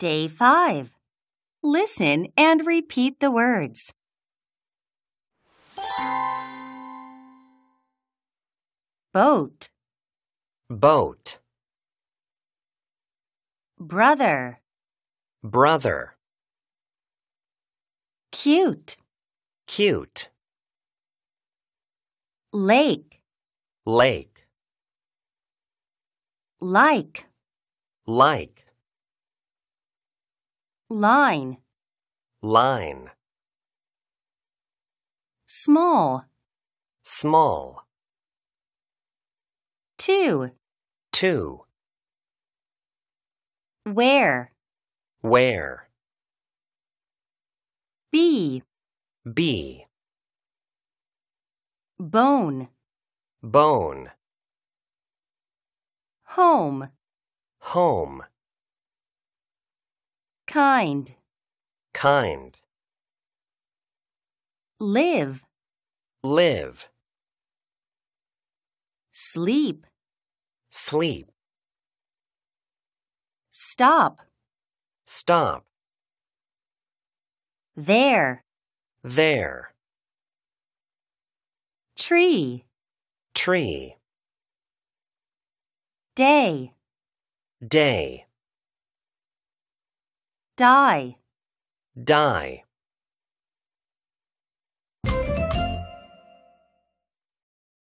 Day 5. Listen and repeat the words. Boat. Boat. Brother. Brother. Cute. Cute. Lake. Lake. Like. Like. Line. Line. Small. Small. Two. Two. Where. Where. B. B. Bone. Bone. Home. Home. Kind. Kind. Live. Live. Sleep. Sleep. Stop. Stop. There. There. Tree. Tree. Day. Day. Die. Die.